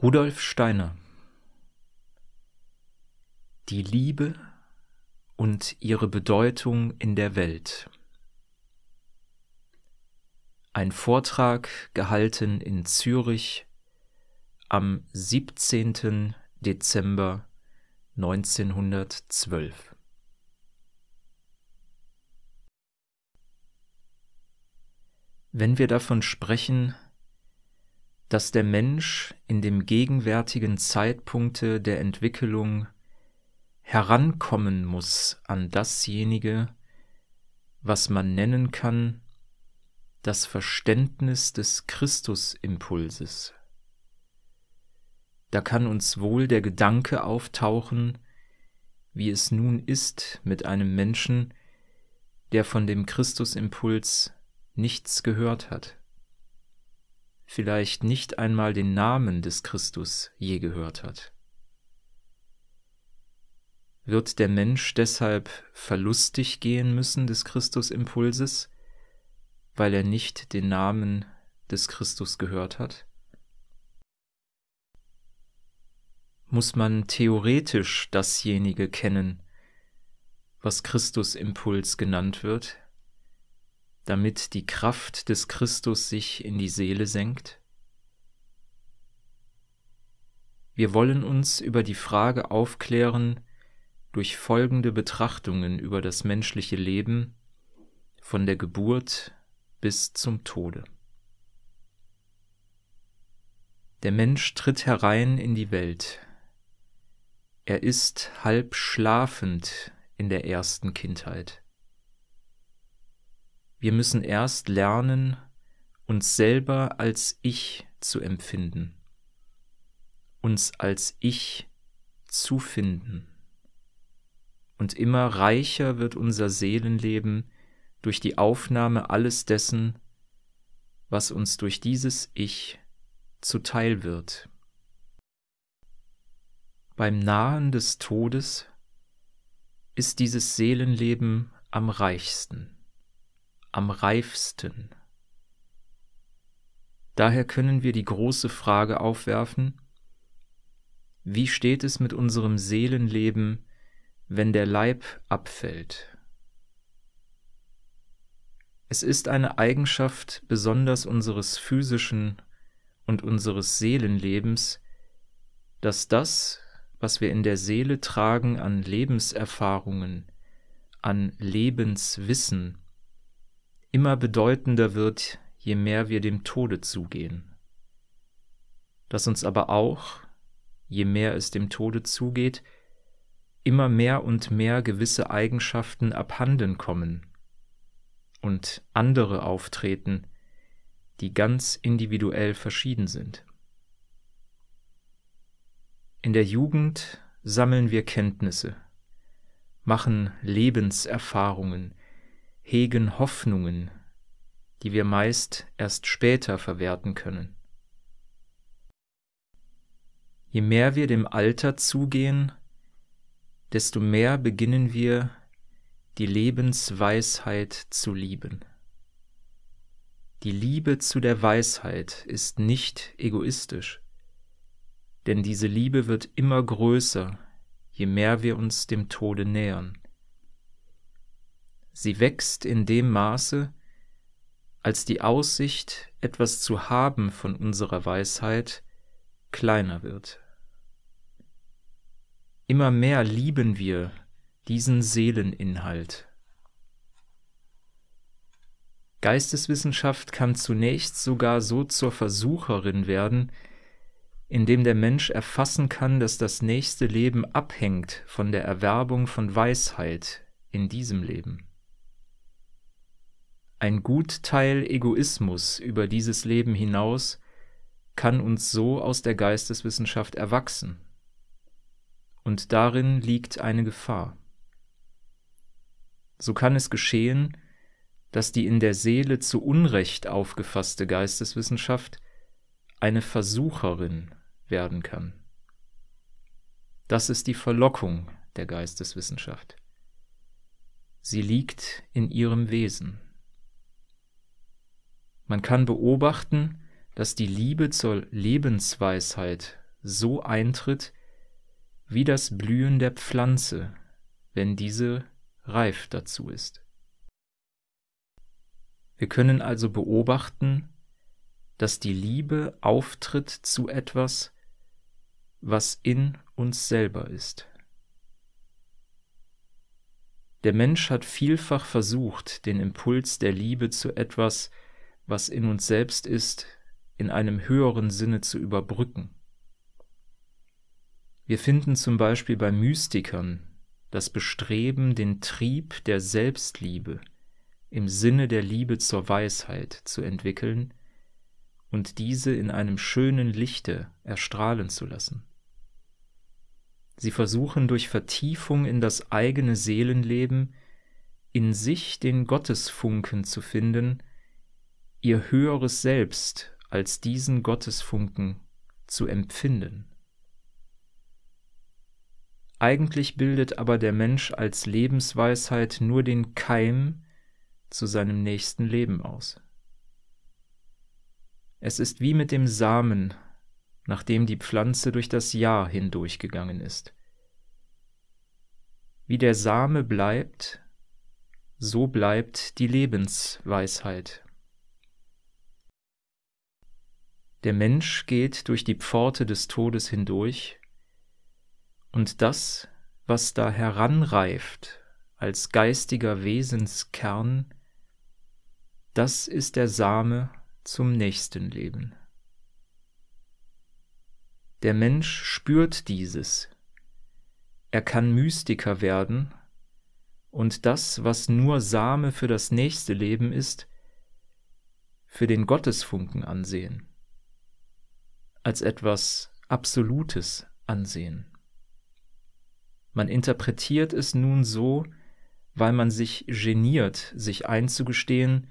Rudolf Steiner Die Liebe und ihre Bedeutung in der Welt Ein Vortrag gehalten in Zürich am 17. Dezember 1912 Wenn wir davon sprechen, dass der Mensch in dem gegenwärtigen Zeitpunkte der Entwicklung herankommen muss an dasjenige, was man nennen kann, das Verständnis des Christusimpulses. Da kann uns wohl der Gedanke auftauchen, wie es nun ist mit einem Menschen, der von dem Christusimpuls nichts gehört hat vielleicht nicht einmal den Namen des Christus je gehört hat. Wird der Mensch deshalb verlustig gehen müssen des Christusimpulses, weil er nicht den Namen des Christus gehört hat? Muss man theoretisch dasjenige kennen, was Christusimpuls genannt wird? damit die Kraft des Christus sich in die Seele senkt? Wir wollen uns über die Frage aufklären durch folgende Betrachtungen über das menschliche Leben von der Geburt bis zum Tode. Der Mensch tritt herein in die Welt. Er ist halb schlafend in der ersten Kindheit. Wir müssen erst lernen, uns selber als Ich zu empfinden, uns als Ich zu finden. Und immer reicher wird unser Seelenleben durch die Aufnahme alles dessen, was uns durch dieses Ich zuteil wird. Beim Nahen des Todes ist dieses Seelenleben am reichsten am reifsten. Daher können wir die große Frage aufwerfen, wie steht es mit unserem Seelenleben, wenn der Leib abfällt? Es ist eine Eigenschaft besonders unseres physischen und unseres Seelenlebens, dass das, was wir in der Seele tragen an Lebenserfahrungen, an Lebenswissen, immer bedeutender wird, je mehr wir dem Tode zugehen. Dass uns aber auch, je mehr es dem Tode zugeht, immer mehr und mehr gewisse Eigenschaften abhanden kommen und andere auftreten, die ganz individuell verschieden sind. In der Jugend sammeln wir Kenntnisse, machen Lebenserfahrungen, hegen Hoffnungen, die wir meist erst später verwerten können. Je mehr wir dem Alter zugehen, desto mehr beginnen wir, die Lebensweisheit zu lieben. Die Liebe zu der Weisheit ist nicht egoistisch, denn diese Liebe wird immer größer, je mehr wir uns dem Tode nähern. Sie wächst in dem Maße, als die Aussicht, etwas zu haben von unserer Weisheit, kleiner wird. Immer mehr lieben wir diesen Seeleninhalt. Geisteswissenschaft kann zunächst sogar so zur Versucherin werden, indem der Mensch erfassen kann, dass das nächste Leben abhängt von der Erwerbung von Weisheit in diesem Leben. Ein gut Teil Egoismus über dieses Leben hinaus kann uns so aus der Geisteswissenschaft erwachsen. Und darin liegt eine Gefahr. So kann es geschehen, dass die in der Seele zu Unrecht aufgefasste Geisteswissenschaft eine Versucherin werden kann. Das ist die Verlockung der Geisteswissenschaft. Sie liegt in ihrem Wesen. Man kann beobachten, dass die Liebe zur Lebensweisheit so eintritt wie das Blühen der Pflanze, wenn diese reif dazu ist. Wir können also beobachten, dass die Liebe auftritt zu etwas, was in uns selber ist. Der Mensch hat vielfach versucht, den Impuls der Liebe zu etwas, was in uns selbst ist, in einem höheren Sinne zu überbrücken. Wir finden zum Beispiel bei Mystikern das Bestreben, den Trieb der Selbstliebe im Sinne der Liebe zur Weisheit zu entwickeln und diese in einem schönen Lichte erstrahlen zu lassen. Sie versuchen durch Vertiefung in das eigene Seelenleben in sich den Gottesfunken zu finden, ihr höheres Selbst als diesen Gottesfunken zu empfinden. Eigentlich bildet aber der Mensch als Lebensweisheit nur den Keim zu seinem nächsten Leben aus. Es ist wie mit dem Samen, nachdem die Pflanze durch das Jahr hindurchgegangen ist. Wie der Same bleibt, so bleibt die Lebensweisheit Der Mensch geht durch die Pforte des Todes hindurch, und das, was da heranreift als geistiger Wesenskern, das ist der Same zum nächsten Leben. Der Mensch spürt dieses. Er kann Mystiker werden, und das, was nur Same für das nächste Leben ist, für den Gottesfunken ansehen als etwas Absolutes ansehen. Man interpretiert es nun so, weil man sich geniert, sich einzugestehen,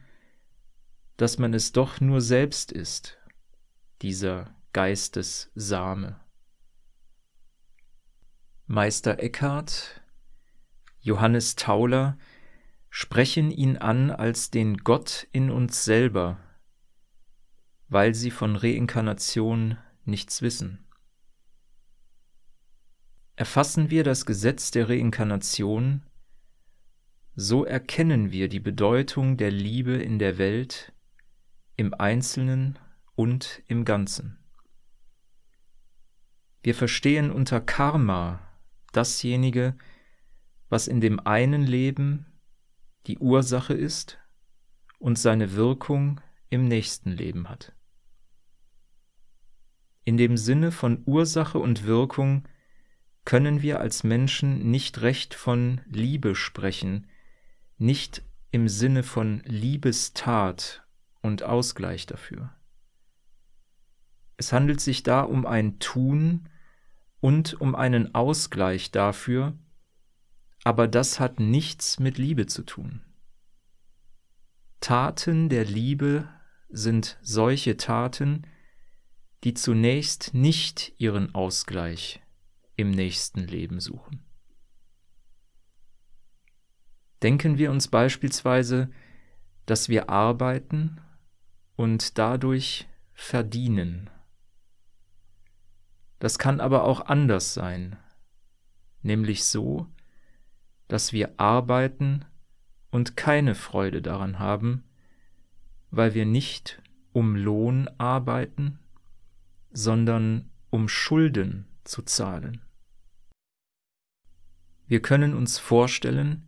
dass man es doch nur selbst ist, dieser Geistessame. Meister Eckhart, Johannes Tauler sprechen ihn an als den Gott in uns selber, weil sie von Reinkarnation nichts wissen. Erfassen wir das Gesetz der Reinkarnation, so erkennen wir die Bedeutung der Liebe in der Welt, im Einzelnen und im Ganzen. Wir verstehen unter Karma dasjenige, was in dem einen Leben die Ursache ist und seine Wirkung im nächsten Leben hat. In dem Sinne von Ursache und Wirkung können wir als Menschen nicht recht von Liebe sprechen, nicht im Sinne von Liebestat und Ausgleich dafür. Es handelt sich da um ein Tun und um einen Ausgleich dafür, aber das hat nichts mit Liebe zu tun. Taten der Liebe sind solche Taten, die zunächst nicht ihren Ausgleich im nächsten Leben suchen. Denken wir uns beispielsweise, dass wir arbeiten und dadurch verdienen. Das kann aber auch anders sein, nämlich so, dass wir arbeiten und keine Freude daran haben, weil wir nicht um Lohn arbeiten, sondern um Schulden zu zahlen. Wir können uns vorstellen,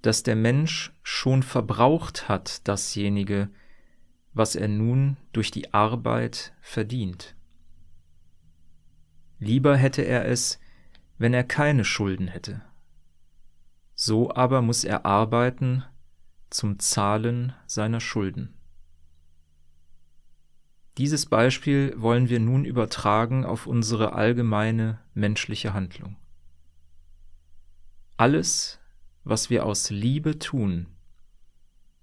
dass der Mensch schon verbraucht hat dasjenige, was er nun durch die Arbeit verdient. Lieber hätte er es, wenn er keine Schulden hätte. So aber muss er arbeiten zum Zahlen seiner Schulden. Dieses Beispiel wollen wir nun übertragen auf unsere allgemeine menschliche Handlung. Alles, was wir aus Liebe tun,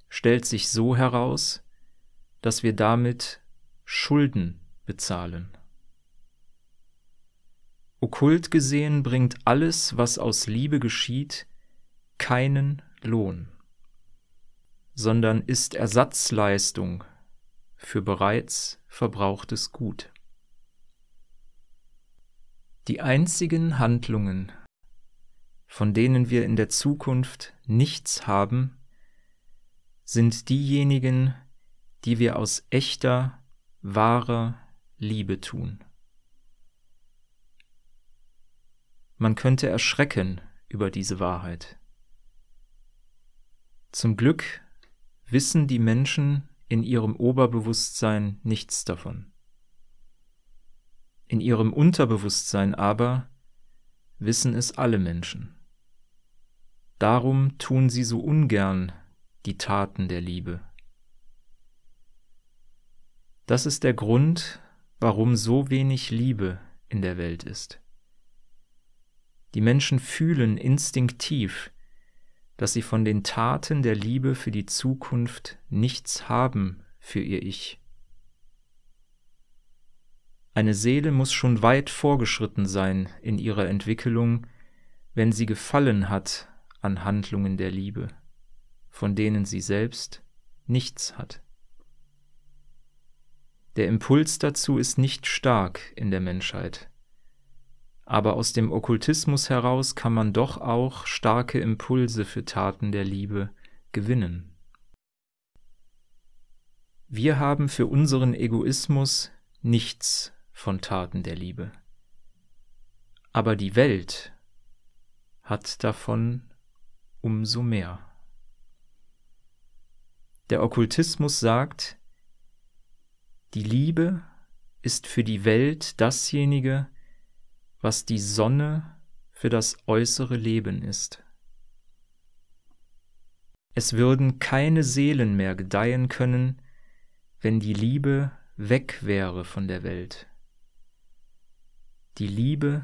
stellt sich so heraus, dass wir damit Schulden bezahlen. Okkult gesehen bringt alles, was aus Liebe geschieht, keinen Lohn, sondern ist Ersatzleistung für bereits verbrauchtes Gut. Die einzigen Handlungen, von denen wir in der Zukunft nichts haben, sind diejenigen, die wir aus echter, wahrer Liebe tun. Man könnte erschrecken über diese Wahrheit. Zum Glück wissen die Menschen in ihrem Oberbewusstsein nichts davon. In ihrem Unterbewusstsein aber wissen es alle Menschen. Darum tun sie so ungern die Taten der Liebe. Das ist der Grund, warum so wenig Liebe in der Welt ist. Die Menschen fühlen instinktiv, dass sie von den Taten der Liebe für die Zukunft nichts haben für ihr Ich. Eine Seele muss schon weit vorgeschritten sein in ihrer Entwicklung, wenn sie gefallen hat an Handlungen der Liebe, von denen sie selbst nichts hat. Der Impuls dazu ist nicht stark in der Menschheit aber aus dem Okkultismus heraus kann man doch auch starke Impulse für Taten der Liebe gewinnen. Wir haben für unseren Egoismus nichts von Taten der Liebe. Aber die Welt hat davon umso mehr. Der Okkultismus sagt, die Liebe ist für die Welt dasjenige, was die Sonne für das äußere Leben ist. Es würden keine Seelen mehr gedeihen können, wenn die Liebe weg wäre von der Welt. Die Liebe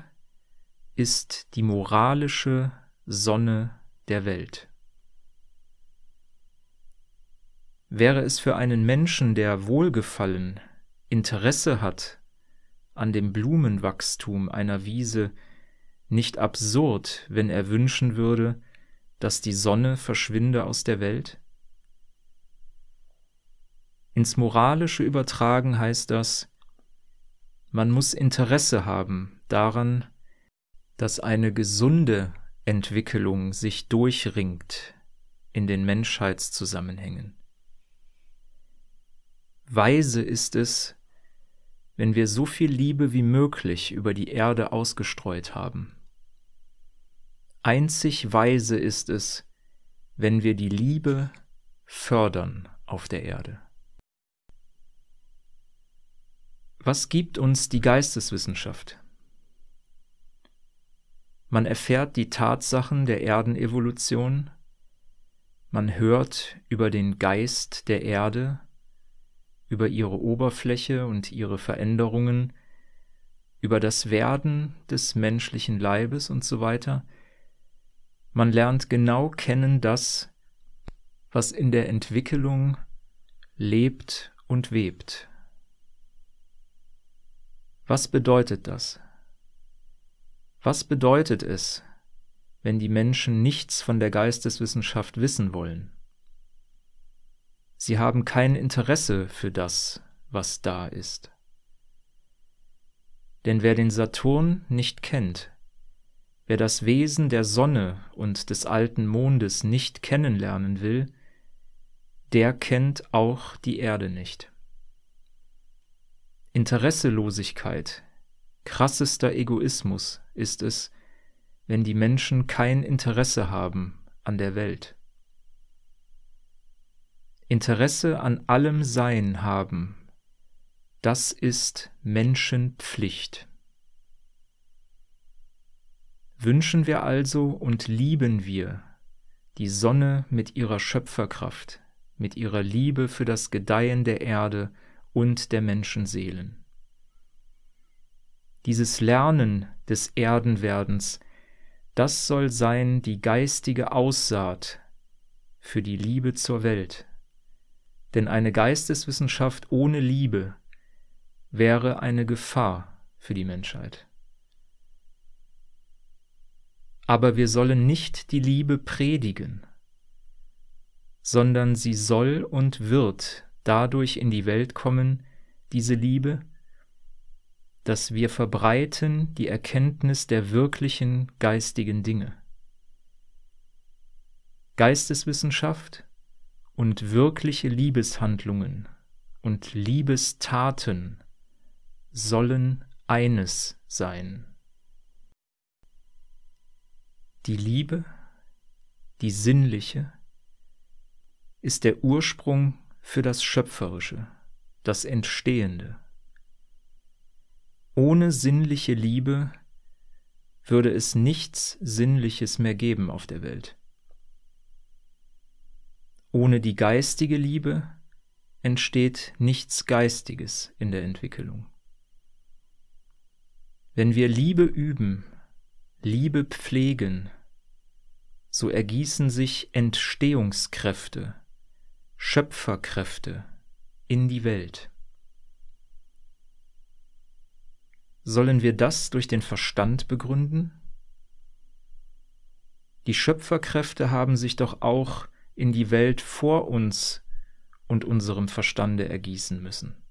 ist die moralische Sonne der Welt. Wäre es für einen Menschen, der Wohlgefallen, Interesse hat an dem Blumenwachstum einer Wiese nicht absurd, wenn er wünschen würde, dass die Sonne verschwinde aus der Welt? Ins Moralische übertragen heißt das, man muss Interesse haben daran, dass eine gesunde Entwicklung sich durchringt in den Menschheitszusammenhängen. Weise ist es, wenn wir so viel Liebe wie möglich über die Erde ausgestreut haben. Einzig weise ist es, wenn wir die Liebe fördern auf der Erde. Was gibt uns die Geisteswissenschaft? Man erfährt die Tatsachen der Erdenevolution, man hört über den Geist der Erde, über ihre Oberfläche und ihre Veränderungen, über das Werden des menschlichen Leibes und so weiter. Man lernt genau kennen das, was in der Entwicklung lebt und webt. Was bedeutet das? Was bedeutet es, wenn die Menschen nichts von der Geisteswissenschaft wissen wollen? Sie haben kein Interesse für das, was da ist. Denn wer den Saturn nicht kennt, wer das Wesen der Sonne und des alten Mondes nicht kennenlernen will, der kennt auch die Erde nicht. Interesselosigkeit, krassester Egoismus ist es, wenn die Menschen kein Interesse haben an der Welt. Interesse an allem Sein haben, das ist Menschenpflicht. Wünschen wir also und lieben wir die Sonne mit ihrer Schöpferkraft, mit ihrer Liebe für das Gedeihen der Erde und der Menschenseelen. Dieses Lernen des Erdenwerdens, das soll sein die geistige Aussaat für die Liebe zur Welt, denn eine Geisteswissenschaft ohne Liebe wäre eine Gefahr für die Menschheit. Aber wir sollen nicht die Liebe predigen, sondern sie soll und wird dadurch in die Welt kommen, diese Liebe, dass wir verbreiten die Erkenntnis der wirklichen geistigen Dinge. Geisteswissenschaft und wirkliche Liebeshandlungen und Liebestaten sollen eines sein. Die Liebe, die sinnliche, ist der Ursprung für das Schöpferische, das Entstehende. Ohne sinnliche Liebe würde es nichts Sinnliches mehr geben auf der Welt. Ohne die geistige Liebe entsteht nichts Geistiges in der Entwicklung. Wenn wir Liebe üben, Liebe pflegen, so ergießen sich Entstehungskräfte, Schöpferkräfte in die Welt. Sollen wir das durch den Verstand begründen? Die Schöpferkräfte haben sich doch auch in die Welt vor uns und unserem Verstande ergießen müssen.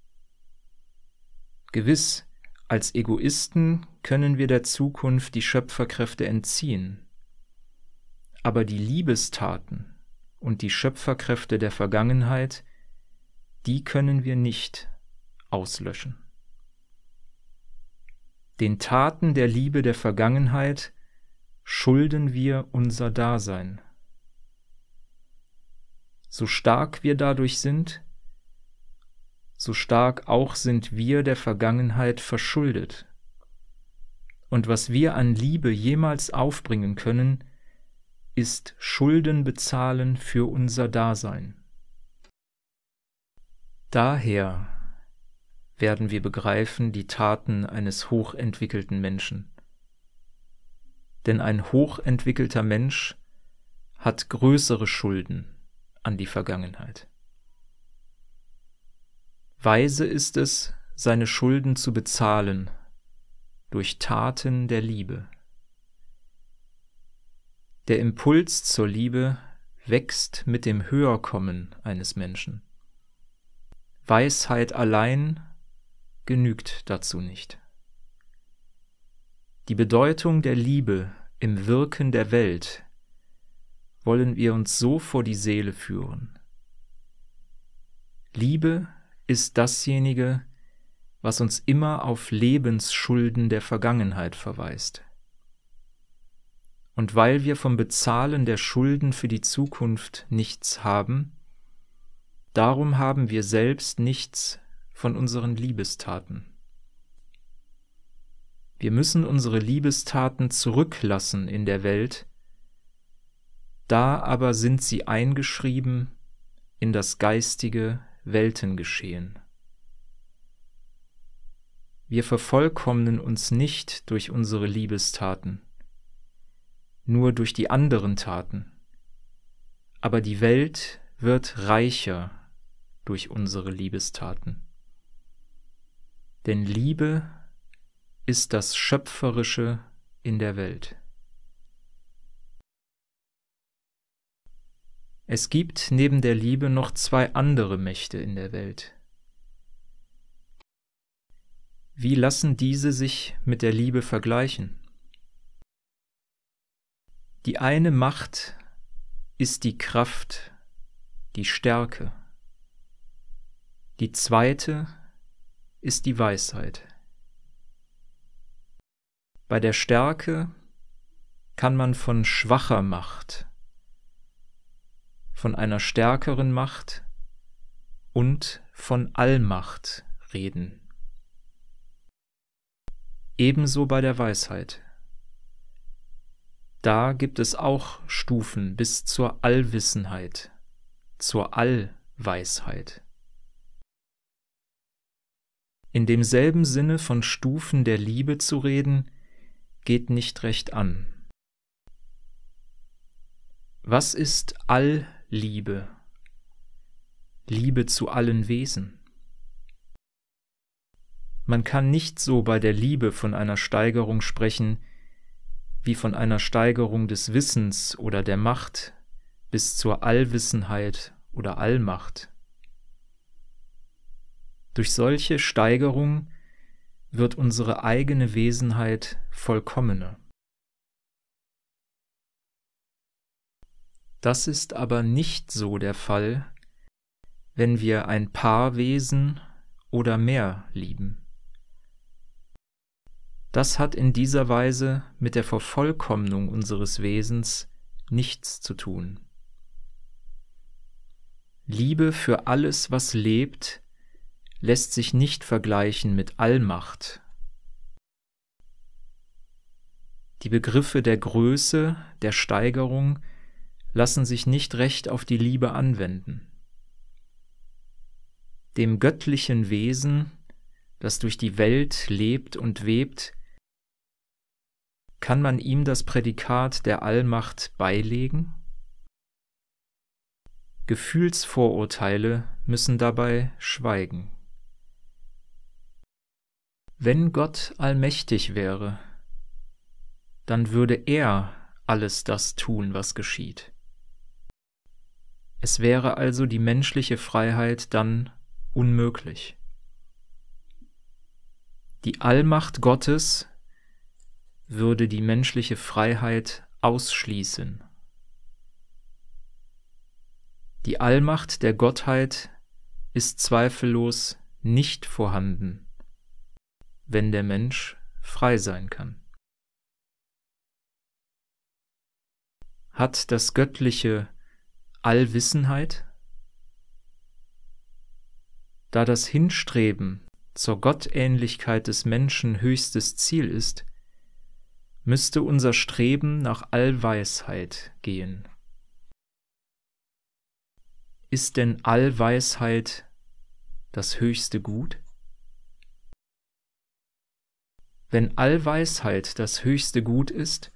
Gewiss, als Egoisten können wir der Zukunft die Schöpferkräfte entziehen, aber die Liebestaten und die Schöpferkräfte der Vergangenheit, die können wir nicht auslöschen. Den Taten der Liebe der Vergangenheit schulden wir unser Dasein so stark wir dadurch sind, so stark auch sind wir der Vergangenheit verschuldet. Und was wir an Liebe jemals aufbringen können, ist Schulden bezahlen für unser Dasein. Daher werden wir begreifen die Taten eines hochentwickelten Menschen. Denn ein hochentwickelter Mensch hat größere Schulden an die Vergangenheit. Weise ist es, seine Schulden zu bezahlen durch Taten der Liebe. Der Impuls zur Liebe wächst mit dem Höherkommen eines Menschen. Weisheit allein genügt dazu nicht. Die Bedeutung der Liebe im Wirken der Welt wollen wir uns so vor die Seele führen. Liebe ist dasjenige, was uns immer auf Lebensschulden der Vergangenheit verweist. Und weil wir vom Bezahlen der Schulden für die Zukunft nichts haben, darum haben wir selbst nichts von unseren Liebestaten. Wir müssen unsere Liebestaten zurücklassen in der Welt, da aber sind sie eingeschrieben in das geistige Weltengeschehen. Wir vervollkommnen uns nicht durch unsere Liebestaten, nur durch die anderen Taten, aber die Welt wird reicher durch unsere Liebestaten. Denn Liebe ist das Schöpferische in der Welt. Es gibt neben der Liebe noch zwei andere Mächte in der Welt. Wie lassen diese sich mit der Liebe vergleichen? Die eine Macht ist die Kraft, die Stärke. Die zweite ist die Weisheit. Bei der Stärke kann man von schwacher Macht von einer stärkeren Macht und von Allmacht reden. Ebenso bei der Weisheit. Da gibt es auch Stufen bis zur Allwissenheit, zur Allweisheit. In demselben Sinne von Stufen der Liebe zu reden, geht nicht recht an. Was ist all Liebe, Liebe zu allen Wesen. Man kann nicht so bei der Liebe von einer Steigerung sprechen, wie von einer Steigerung des Wissens oder der Macht bis zur Allwissenheit oder Allmacht. Durch solche Steigerung wird unsere eigene Wesenheit vollkommener. Das ist aber nicht so der Fall, wenn wir ein paar Wesen oder mehr lieben. Das hat in dieser Weise mit der Vervollkommnung unseres Wesens nichts zu tun. Liebe für alles, was lebt, lässt sich nicht vergleichen mit Allmacht. Die Begriffe der Größe, der Steigerung, lassen sich nicht recht auf die Liebe anwenden. Dem göttlichen Wesen, das durch die Welt lebt und webt, kann man ihm das Prädikat der Allmacht beilegen? Gefühlsvorurteile müssen dabei schweigen. Wenn Gott allmächtig wäre, dann würde er alles das tun, was geschieht. Es wäre also die menschliche Freiheit dann unmöglich. Die Allmacht Gottes würde die menschliche Freiheit ausschließen. Die Allmacht der Gottheit ist zweifellos nicht vorhanden, wenn der Mensch frei sein kann. Hat das göttliche Allwissenheit? Da das Hinstreben zur Gottähnlichkeit des Menschen höchstes Ziel ist, müsste unser Streben nach Allweisheit gehen. Ist denn Allweisheit das höchste Gut? Wenn Allweisheit das höchste Gut ist,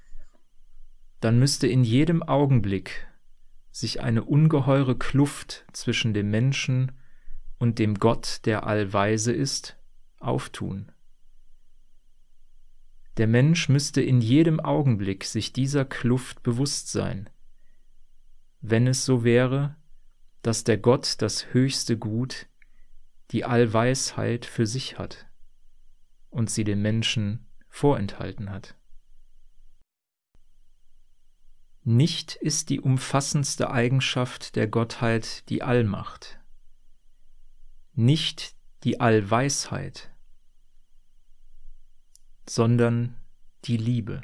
dann müsste in jedem Augenblick sich eine ungeheure Kluft zwischen dem Menschen und dem Gott, der allweise ist, auftun. Der Mensch müsste in jedem Augenblick sich dieser Kluft bewusst sein, wenn es so wäre, dass der Gott das höchste Gut, die Allweisheit für sich hat und sie dem Menschen vorenthalten hat. Nicht ist die umfassendste Eigenschaft der Gottheit die Allmacht, nicht die Allweisheit, sondern die Liebe.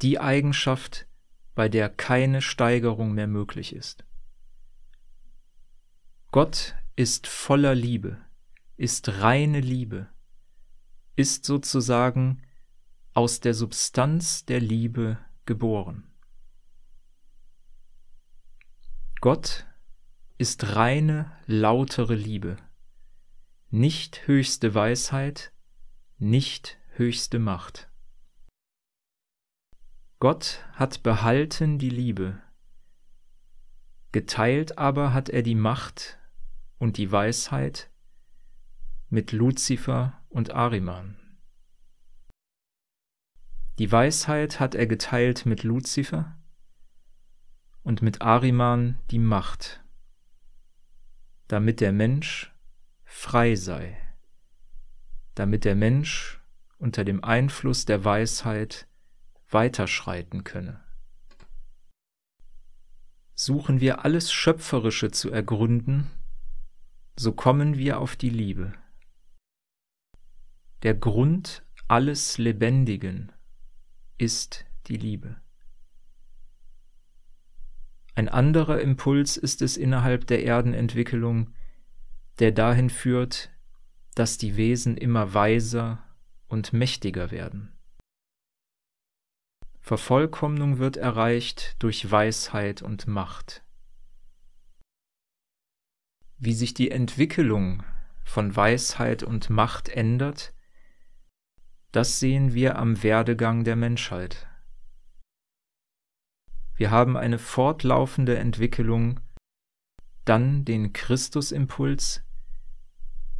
Die Eigenschaft, bei der keine Steigerung mehr möglich ist. Gott ist voller Liebe, ist reine Liebe, ist sozusagen aus der Substanz der Liebe geboren. Gott ist reine, lautere Liebe, nicht höchste Weisheit, nicht höchste Macht. Gott hat behalten die Liebe, geteilt aber hat er die Macht und die Weisheit mit Luzifer und Ariman. Die Weisheit hat er geteilt mit Luzifer und mit Ariman die Macht, damit der Mensch frei sei, damit der Mensch unter dem Einfluss der Weisheit weiterschreiten könne. Suchen wir alles Schöpferische zu ergründen, so kommen wir auf die Liebe. Der Grund alles Lebendigen ist die Liebe. Ein anderer Impuls ist es innerhalb der Erdenentwicklung, der dahin führt, dass die Wesen immer weiser und mächtiger werden. Vervollkommnung wird erreicht durch Weisheit und Macht. Wie sich die Entwicklung von Weisheit und Macht ändert, das sehen wir am Werdegang der Menschheit. Wir haben eine fortlaufende Entwicklung, dann den Christusimpuls,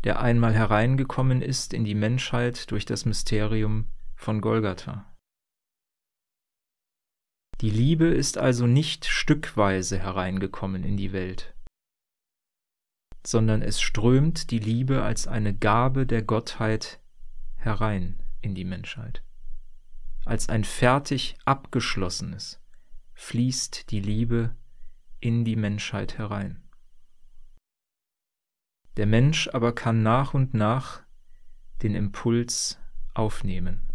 der einmal hereingekommen ist in die Menschheit durch das Mysterium von Golgatha. Die Liebe ist also nicht stückweise hereingekommen in die Welt, sondern es strömt die Liebe als eine Gabe der Gottheit herein in die Menschheit. Als ein fertig abgeschlossenes fließt die Liebe in die Menschheit herein. Der Mensch aber kann nach und nach den Impuls aufnehmen.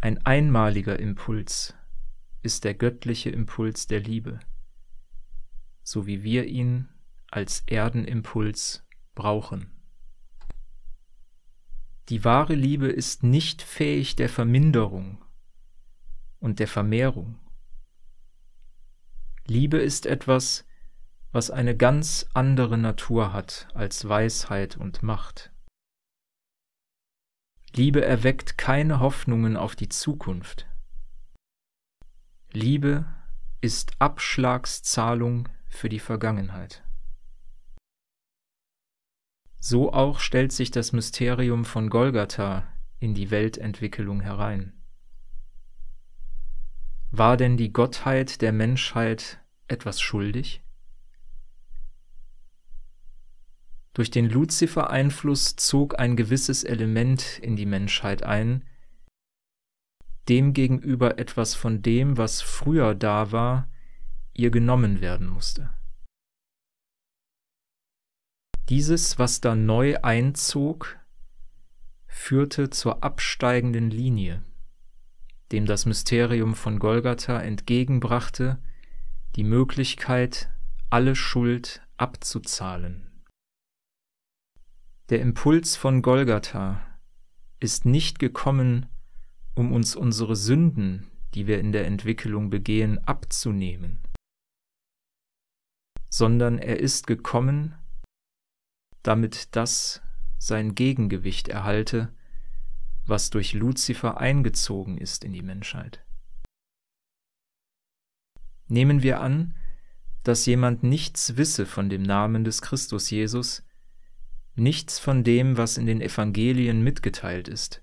Ein einmaliger Impuls ist der göttliche Impuls der Liebe, so wie wir ihn als Erdenimpuls brauchen. Die wahre Liebe ist nicht fähig der Verminderung und der Vermehrung. Liebe ist etwas, was eine ganz andere Natur hat als Weisheit und Macht. Liebe erweckt keine Hoffnungen auf die Zukunft. Liebe ist Abschlagszahlung für die Vergangenheit. So auch stellt sich das Mysterium von Golgatha in die Weltentwicklung herein. War denn die Gottheit der Menschheit etwas schuldig? Durch den Luzifer-Einfluss zog ein gewisses Element in die Menschheit ein, demgegenüber etwas von dem, was früher da war, ihr genommen werden musste. Dieses, was da neu einzog, führte zur absteigenden Linie, dem das Mysterium von Golgatha entgegenbrachte, die Möglichkeit, alle Schuld abzuzahlen. Der Impuls von Golgatha ist nicht gekommen, um uns unsere Sünden, die wir in der Entwicklung begehen, abzunehmen, sondern er ist gekommen, damit das sein Gegengewicht erhalte, was durch Luzifer eingezogen ist in die Menschheit. Nehmen wir an, dass jemand nichts wisse von dem Namen des Christus Jesus, nichts von dem, was in den Evangelien mitgeteilt ist,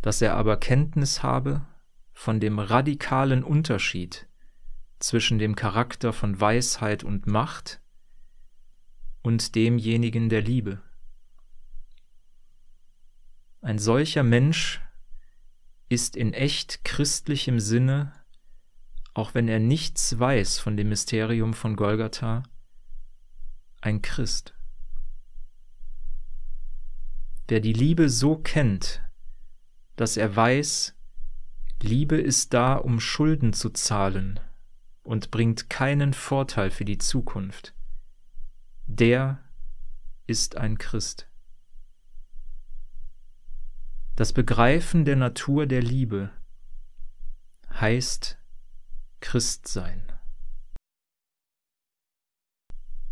dass er aber Kenntnis habe von dem radikalen Unterschied zwischen dem Charakter von Weisheit und Macht und demjenigen der Liebe. Ein solcher Mensch ist in echt christlichem Sinne, auch wenn er nichts weiß von dem Mysterium von Golgatha, ein Christ. Wer die Liebe so kennt, dass er weiß, Liebe ist da, um Schulden zu zahlen und bringt keinen Vorteil für die Zukunft der ist ein Christ. Das Begreifen der Natur der Liebe heißt Christsein.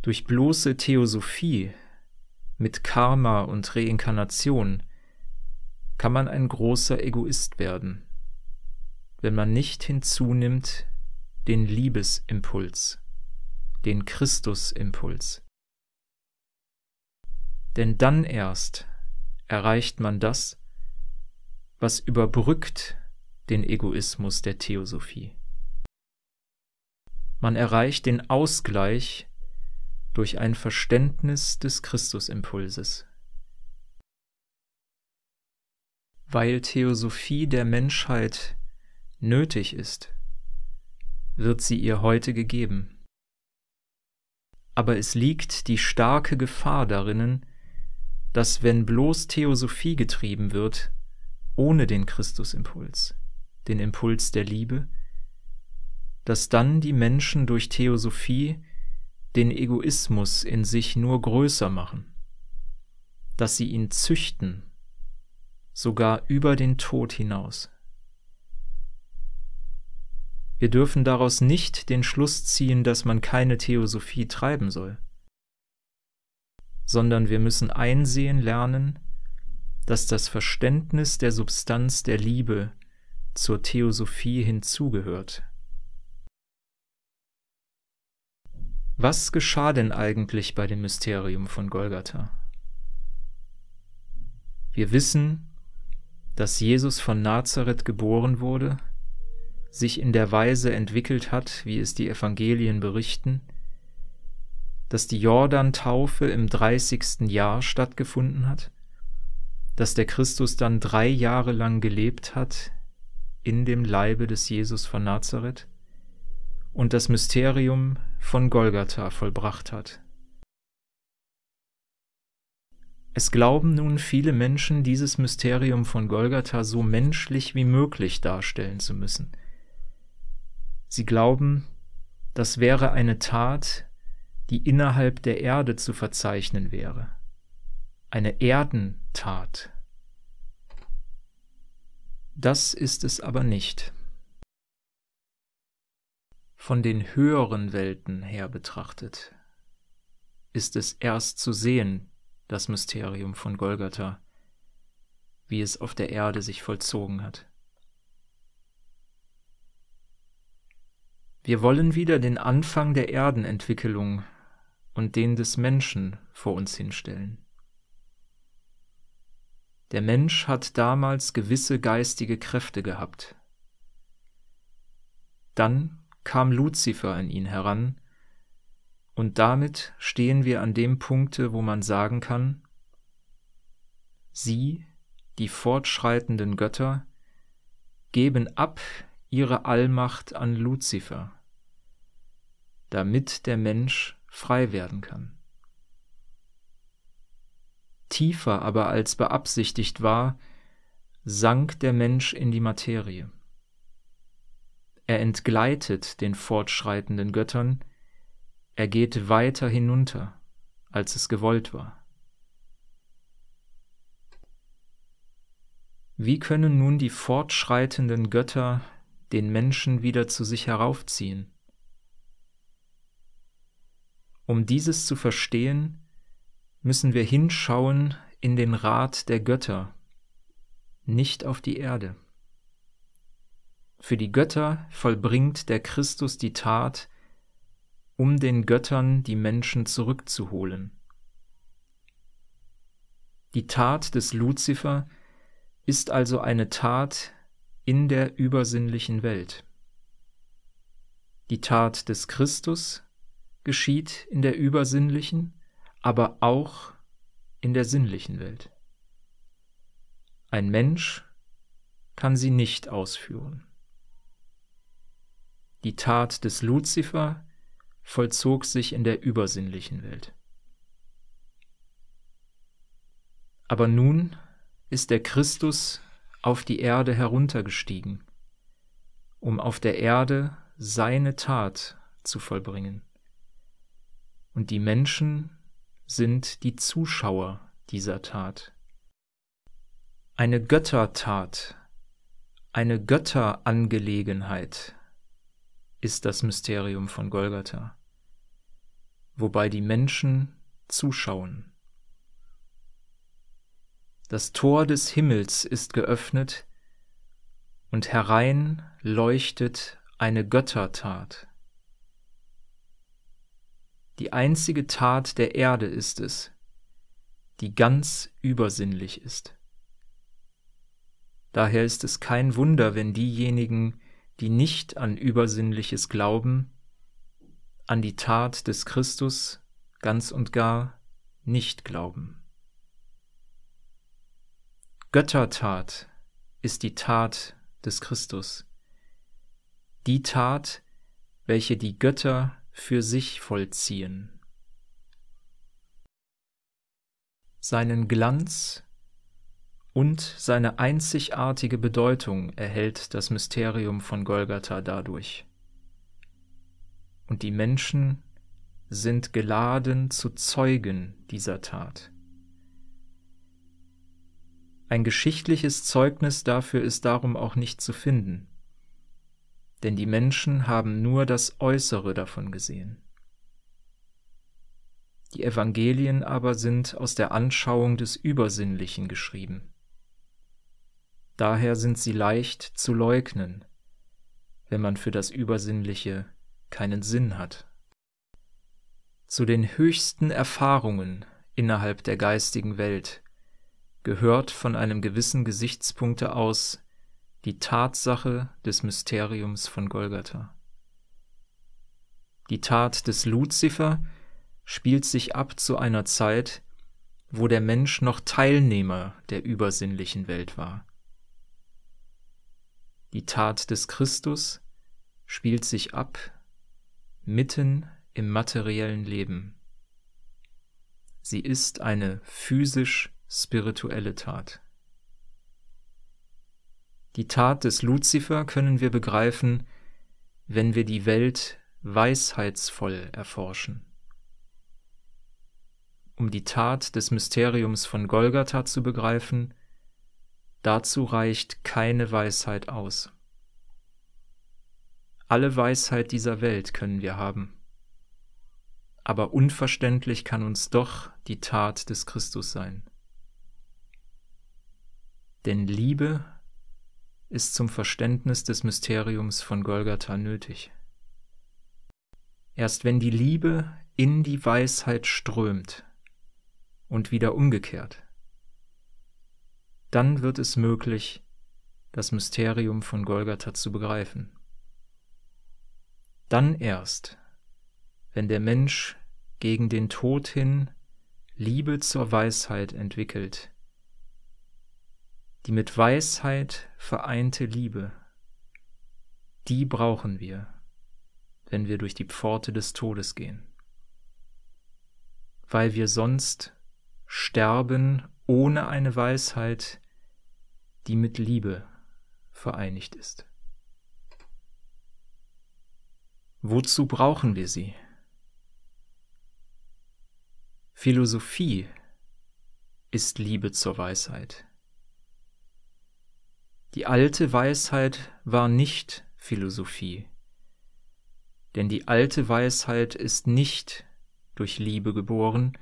Durch bloße Theosophie mit Karma und Reinkarnation kann man ein großer Egoist werden, wenn man nicht hinzunimmt den Liebesimpuls, den Christusimpuls denn dann erst erreicht man das, was überbrückt den Egoismus der Theosophie. Man erreicht den Ausgleich durch ein Verständnis des Christusimpulses. Weil Theosophie der Menschheit nötig ist, wird sie ihr heute gegeben. Aber es liegt die starke Gefahr darinnen, dass wenn bloß Theosophie getrieben wird, ohne den Christusimpuls, den Impuls der Liebe, dass dann die Menschen durch Theosophie den Egoismus in sich nur größer machen, dass sie ihn züchten, sogar über den Tod hinaus. Wir dürfen daraus nicht den Schluss ziehen, dass man keine Theosophie treiben soll sondern wir müssen einsehen lernen, dass das Verständnis der Substanz der Liebe zur Theosophie hinzugehört. Was geschah denn eigentlich bei dem Mysterium von Golgatha? Wir wissen, dass Jesus von Nazareth geboren wurde, sich in der Weise entwickelt hat, wie es die Evangelien berichten, dass die Jordan-Taufe im 30. Jahr stattgefunden hat, dass der Christus dann drei Jahre lang gelebt hat in dem Leibe des Jesus von Nazareth und das Mysterium von Golgatha vollbracht hat. Es glauben nun viele Menschen, dieses Mysterium von Golgatha so menschlich wie möglich darstellen zu müssen. Sie glauben, das wäre eine Tat, die innerhalb der Erde zu verzeichnen wäre. Eine Erdentat. Das ist es aber nicht. Von den höheren Welten her betrachtet ist es erst zu sehen, das Mysterium von Golgatha, wie es auf der Erde sich vollzogen hat. Wir wollen wieder den Anfang der Erdenentwicklung und den des Menschen vor uns hinstellen. Der Mensch hat damals gewisse geistige Kräfte gehabt. Dann kam Luzifer an ihn heran, und damit stehen wir an dem Punkte, wo man sagen kann, sie, die fortschreitenden Götter, geben ab ihre Allmacht an Luzifer, damit der Mensch frei werden kann. Tiefer aber als beabsichtigt war, sank der Mensch in die Materie. Er entgleitet den fortschreitenden Göttern, er geht weiter hinunter, als es gewollt war. Wie können nun die fortschreitenden Götter den Menschen wieder zu sich heraufziehen? Um dieses zu verstehen, müssen wir hinschauen in den Rat der Götter, nicht auf die Erde. Für die Götter vollbringt der Christus die Tat, um den Göttern die Menschen zurückzuholen. Die Tat des Luzifer ist also eine Tat in der übersinnlichen Welt. Die Tat des Christus ist geschieht in der übersinnlichen, aber auch in der sinnlichen Welt. Ein Mensch kann sie nicht ausführen. Die Tat des Luzifer vollzog sich in der übersinnlichen Welt. Aber nun ist der Christus auf die Erde heruntergestiegen, um auf der Erde seine Tat zu vollbringen und die Menschen sind die Zuschauer dieser Tat. Eine Göttertat, eine Götterangelegenheit ist das Mysterium von Golgatha, wobei die Menschen zuschauen. Das Tor des Himmels ist geöffnet und herein leuchtet eine Göttertat. Die einzige Tat der Erde ist es, die ganz übersinnlich ist. Daher ist es kein Wunder, wenn diejenigen, die nicht an Übersinnliches glauben, an die Tat des Christus ganz und gar nicht glauben. Göttertat ist die Tat des Christus, die Tat, welche die Götter für sich vollziehen. Seinen Glanz und seine einzigartige Bedeutung erhält das Mysterium von Golgatha dadurch. Und die Menschen sind geladen zu Zeugen dieser Tat. Ein geschichtliches Zeugnis dafür ist darum auch nicht zu finden denn die Menschen haben nur das Äußere davon gesehen. Die Evangelien aber sind aus der Anschauung des Übersinnlichen geschrieben. Daher sind sie leicht zu leugnen, wenn man für das Übersinnliche keinen Sinn hat. Zu den höchsten Erfahrungen innerhalb der geistigen Welt gehört von einem gewissen Gesichtspunkte aus die Tatsache des Mysteriums von Golgatha. Die Tat des Luzifer spielt sich ab zu einer Zeit, wo der Mensch noch Teilnehmer der übersinnlichen Welt war. Die Tat des Christus spielt sich ab mitten im materiellen Leben. Sie ist eine physisch-spirituelle Tat. Die Tat des Luzifer können wir begreifen, wenn wir die Welt weisheitsvoll erforschen. Um die Tat des Mysteriums von Golgatha zu begreifen, dazu reicht keine Weisheit aus. Alle Weisheit dieser Welt können wir haben, aber unverständlich kann uns doch die Tat des Christus sein. Denn Liebe ist zum Verständnis des Mysteriums von Golgatha nötig. Erst wenn die Liebe in die Weisheit strömt und wieder umgekehrt, dann wird es möglich, das Mysterium von Golgatha zu begreifen. Dann erst, wenn der Mensch gegen den Tod hin Liebe zur Weisheit entwickelt, die mit Weisheit vereinte Liebe, die brauchen wir, wenn wir durch die Pforte des Todes gehen, weil wir sonst sterben ohne eine Weisheit, die mit Liebe vereinigt ist. Wozu brauchen wir sie? Philosophie ist Liebe zur Weisheit. Die alte Weisheit war nicht Philosophie, denn die alte Weisheit ist nicht durch Liebe geboren,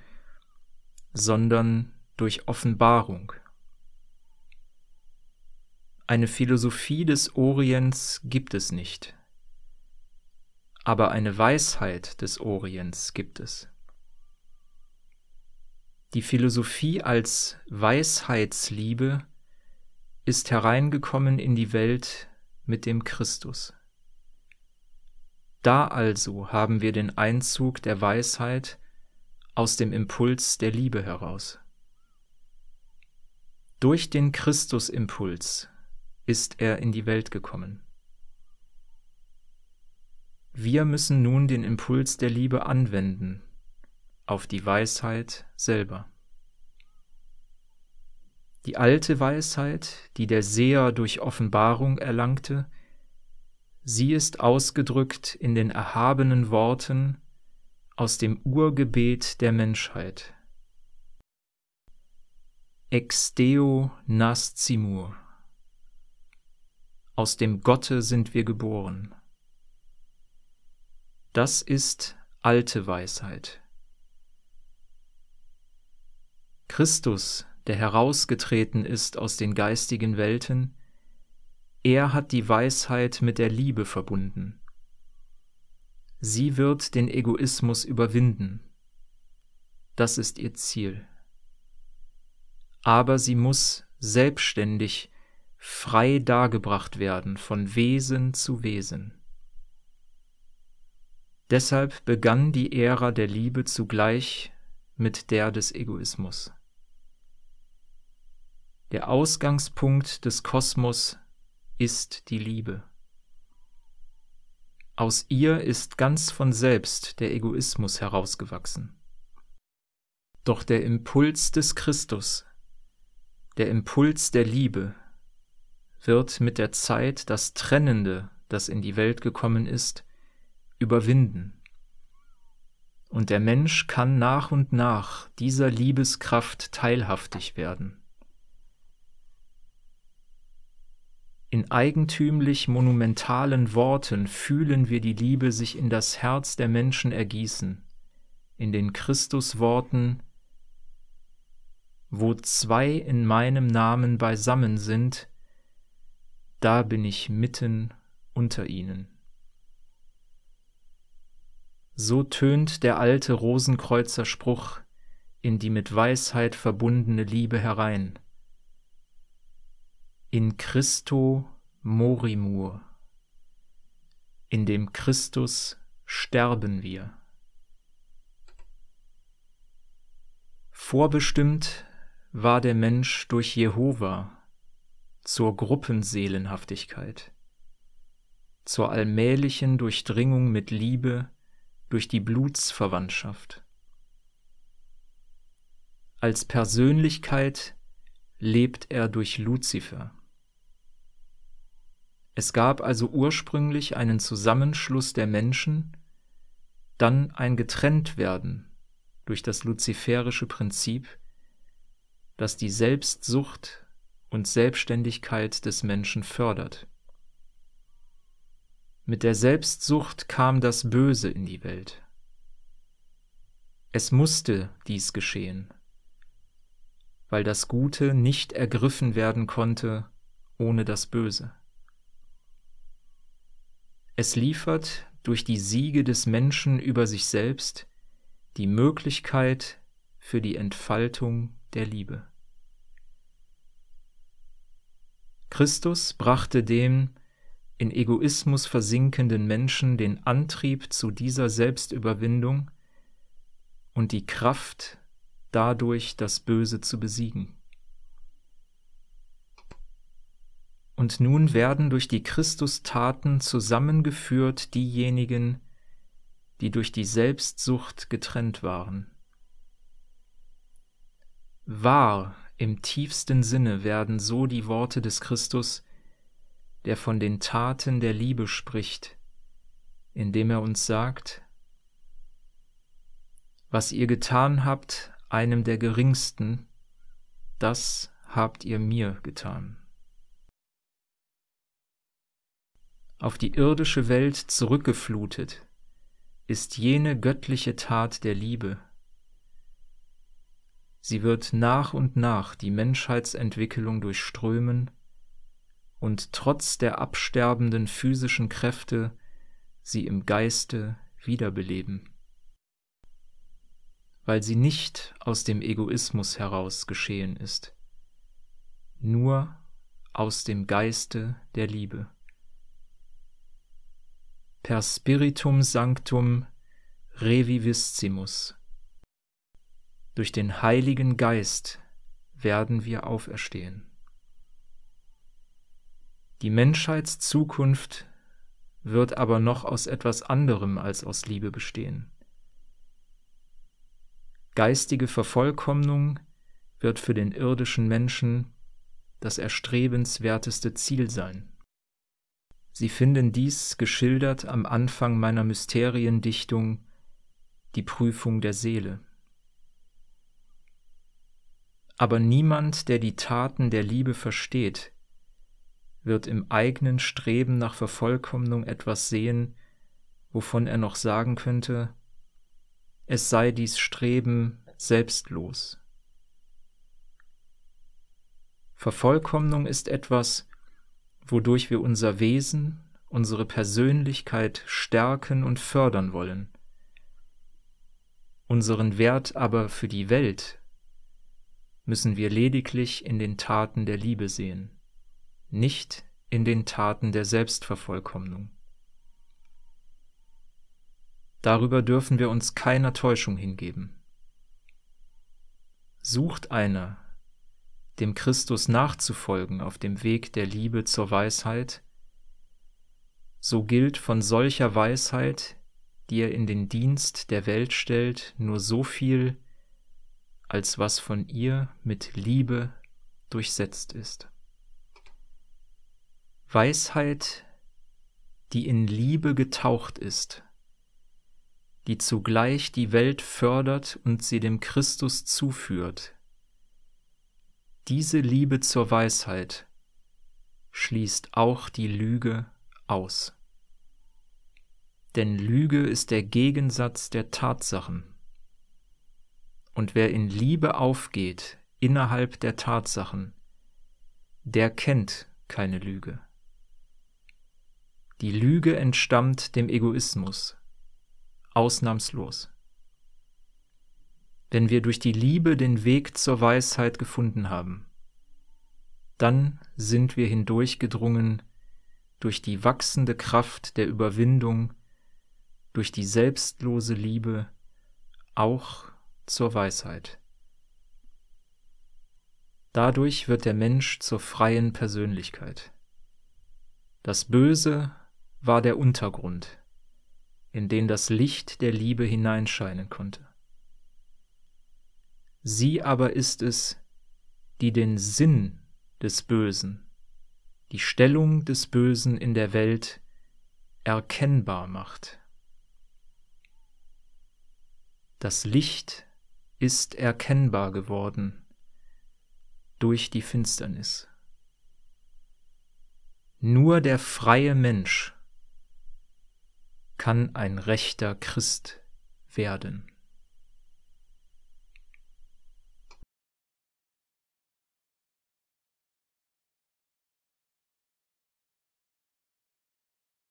sondern durch Offenbarung. Eine Philosophie des Orients gibt es nicht, aber eine Weisheit des Orients gibt es. Die Philosophie als Weisheitsliebe ist hereingekommen in die Welt mit dem Christus. Da also haben wir den Einzug der Weisheit aus dem Impuls der Liebe heraus. Durch den Christusimpuls ist er in die Welt gekommen. Wir müssen nun den Impuls der Liebe anwenden auf die Weisheit selber. Die alte Weisheit, die der Seher durch Offenbarung erlangte, sie ist ausgedrückt in den erhabenen Worten aus dem Urgebet der Menschheit. Ex Deo nascimur. Aus dem Gotte sind wir geboren. Das ist alte Weisheit. Christus der herausgetreten ist aus den geistigen Welten, er hat die Weisheit mit der Liebe verbunden. Sie wird den Egoismus überwinden. Das ist ihr Ziel. Aber sie muss selbstständig, frei dargebracht werden von Wesen zu Wesen. Deshalb begann die Ära der Liebe zugleich mit der des Egoismus. Der Ausgangspunkt des Kosmos ist die Liebe. Aus ihr ist ganz von selbst der Egoismus herausgewachsen. Doch der Impuls des Christus, der Impuls der Liebe, wird mit der Zeit das Trennende, das in die Welt gekommen ist, überwinden. Und der Mensch kann nach und nach dieser Liebeskraft teilhaftig werden. In eigentümlich monumentalen Worten fühlen wir die Liebe sich in das Herz der Menschen ergießen. In den Christusworten Wo zwei in meinem Namen beisammen sind, da bin ich mitten unter ihnen. So tönt der alte Rosenkreuzer Spruch in die mit Weisheit verbundene Liebe herein in Christo morimur. In dem Christus sterben wir. Vorbestimmt war der Mensch durch Jehova zur Gruppenseelenhaftigkeit, zur allmählichen Durchdringung mit Liebe durch die Blutsverwandtschaft. Als Persönlichkeit lebt er durch Luzifer. Es gab also ursprünglich einen Zusammenschluss der Menschen, dann ein Getrenntwerden durch das luziferische Prinzip, das die Selbstsucht und Selbstständigkeit des Menschen fördert. Mit der Selbstsucht kam das Böse in die Welt. Es musste dies geschehen, weil das Gute nicht ergriffen werden konnte ohne das Böse. Es liefert durch die Siege des Menschen über sich selbst die Möglichkeit für die Entfaltung der Liebe. Christus brachte dem in Egoismus versinkenden Menschen den Antrieb zu dieser Selbstüberwindung und die Kraft, dadurch das Böse zu besiegen. Und nun werden durch die Christustaten zusammengeführt diejenigen, die durch die Selbstsucht getrennt waren. Wahr im tiefsten Sinne werden so die Worte des Christus, der von den Taten der Liebe spricht, indem er uns sagt, was ihr getan habt, einem der geringsten, das habt ihr mir getan. auf die irdische Welt zurückgeflutet, ist jene göttliche Tat der Liebe. Sie wird nach und nach die Menschheitsentwicklung durchströmen und trotz der absterbenden physischen Kräfte sie im Geiste wiederbeleben, weil sie nicht aus dem Egoismus heraus geschehen ist, nur aus dem Geiste der Liebe per Spiritum Sanctum Revivissimus. Durch den Heiligen Geist werden wir auferstehen. Die Menschheitszukunft wird aber noch aus etwas anderem als aus Liebe bestehen. Geistige Vervollkommnung wird für den irdischen Menschen das erstrebenswerteste Ziel sein. Sie finden dies geschildert am Anfang meiner Mysteriendichtung Die Prüfung der Seele. Aber niemand, der die Taten der Liebe versteht, wird im eigenen Streben nach Vervollkommnung etwas sehen, wovon er noch sagen könnte, es sei dies Streben selbstlos. Vervollkommnung ist etwas, wodurch wir unser Wesen, unsere Persönlichkeit stärken und fördern wollen. Unseren Wert aber für die Welt müssen wir lediglich in den Taten der Liebe sehen, nicht in den Taten der Selbstvervollkommnung. Darüber dürfen wir uns keiner Täuschung hingeben. Sucht einer dem Christus nachzufolgen auf dem Weg der Liebe zur Weisheit, so gilt von solcher Weisheit, die er in den Dienst der Welt stellt, nur so viel, als was von ihr mit Liebe durchsetzt ist. Weisheit, die in Liebe getaucht ist, die zugleich die Welt fördert und sie dem Christus zuführt, diese Liebe zur Weisheit schließt auch die Lüge aus. Denn Lüge ist der Gegensatz der Tatsachen. Und wer in Liebe aufgeht innerhalb der Tatsachen, der kennt keine Lüge. Die Lüge entstammt dem Egoismus, ausnahmslos wenn wir durch die Liebe den Weg zur Weisheit gefunden haben. Dann sind wir hindurchgedrungen durch die wachsende Kraft der Überwindung, durch die selbstlose Liebe, auch zur Weisheit. Dadurch wird der Mensch zur freien Persönlichkeit. Das Böse war der Untergrund, in den das Licht der Liebe hineinscheinen konnte. Sie aber ist es, die den Sinn des Bösen, die Stellung des Bösen in der Welt erkennbar macht. Das Licht ist erkennbar geworden durch die Finsternis. Nur der freie Mensch kann ein rechter Christ werden.